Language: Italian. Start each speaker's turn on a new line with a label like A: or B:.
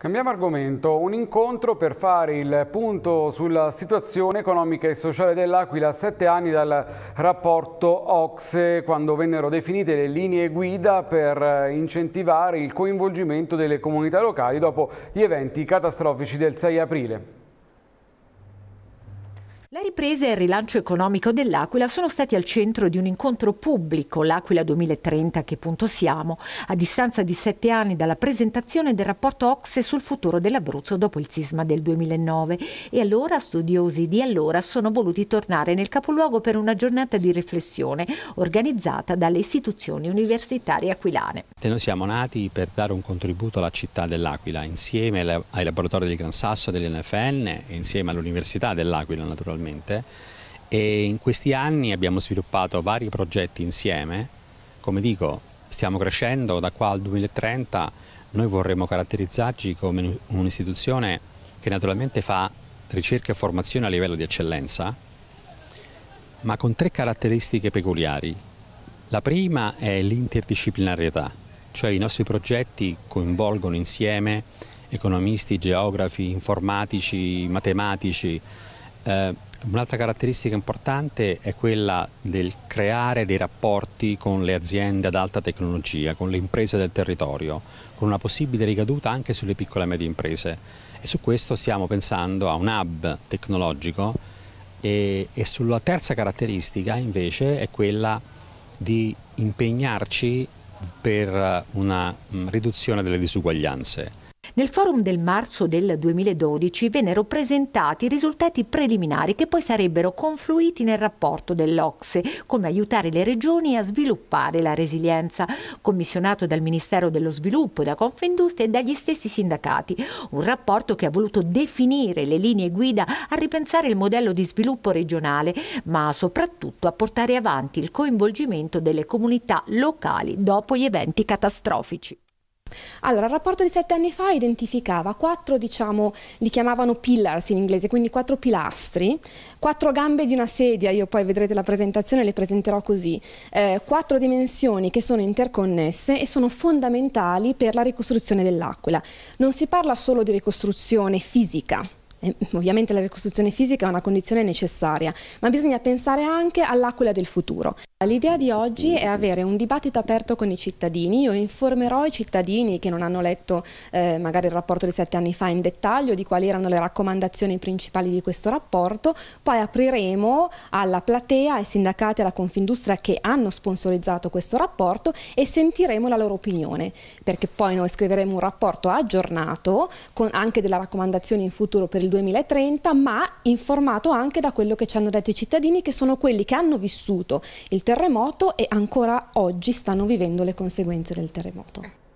A: Cambiamo argomento, un incontro per fare il punto sulla situazione economica e sociale dell'Aquila a sette anni dal rapporto OXE, quando vennero definite le linee guida per incentivare il coinvolgimento delle comunità locali dopo gli eventi catastrofici del 6 aprile.
B: La ripresa e il rilancio economico dell'Aquila sono stati al centro di un incontro pubblico, l'Aquila 2030, che punto siamo, a distanza di sette anni dalla presentazione del rapporto Ocse sul futuro dell'Abruzzo dopo il sisma del 2009. E allora studiosi di allora sono voluti tornare nel capoluogo per una giornata di riflessione organizzata dalle istituzioni universitarie aquilane.
C: Noi siamo nati per dare un contributo alla città dell'Aquila, insieme ai laboratori del Gran Sasso dell'NFN e insieme all'Università dell'Aquila naturalmente personalmente e in questi anni abbiamo sviluppato vari progetti insieme, come dico stiamo crescendo, da qua al 2030 noi vorremmo caratterizzarci come un'istituzione che naturalmente fa ricerca e formazione a livello di eccellenza, ma con tre caratteristiche peculiari. La prima è l'interdisciplinarietà, cioè i nostri progetti coinvolgono insieme economisti, geografi, informatici, matematici, eh, Un'altra caratteristica importante è quella del creare dei rapporti con le aziende ad alta tecnologia, con le imprese del territorio, con una possibile ricaduta anche sulle piccole e medie imprese. E su questo stiamo pensando a un hub tecnologico e, e sulla terza caratteristica invece è quella di impegnarci per una mm, riduzione delle disuguaglianze
B: nel forum del marzo del 2012 vennero presentati i risultati preliminari che poi sarebbero confluiti nel rapporto dell'Ocse, come aiutare le regioni a sviluppare la resilienza, commissionato dal Ministero dello Sviluppo, da Confindustria e dagli stessi sindacati. Un rapporto che ha voluto definire le linee guida a ripensare il modello di sviluppo regionale, ma soprattutto a portare avanti il coinvolgimento delle comunità locali dopo gli eventi catastrofici.
D: Allora, il rapporto di sette anni fa identificava quattro, diciamo, li chiamavano pillars in inglese, quindi quattro pilastri, quattro gambe di una sedia, io poi vedrete la presentazione, le presenterò così, eh, quattro dimensioni che sono interconnesse e sono fondamentali per la ricostruzione dell'Aquila. Non si parla solo di ricostruzione fisica, eh, ovviamente la ricostruzione fisica è una condizione necessaria, ma bisogna pensare anche all'Aquila del futuro. L'idea di oggi è avere un dibattito aperto con i cittadini, io informerò i cittadini che non hanno letto eh, magari il rapporto di sette anni fa in dettaglio di quali erano le raccomandazioni principali di questo rapporto, poi apriremo alla platea, ai sindacati, alla Confindustria che hanno sponsorizzato questo rapporto e sentiremo la loro opinione, perché poi noi scriveremo un rapporto aggiornato con anche delle raccomandazioni in futuro per il del 2030, ma informato anche da quello che ci hanno detto i cittadini, che sono quelli che hanno vissuto il terremoto e ancora oggi stanno vivendo le conseguenze del terremoto.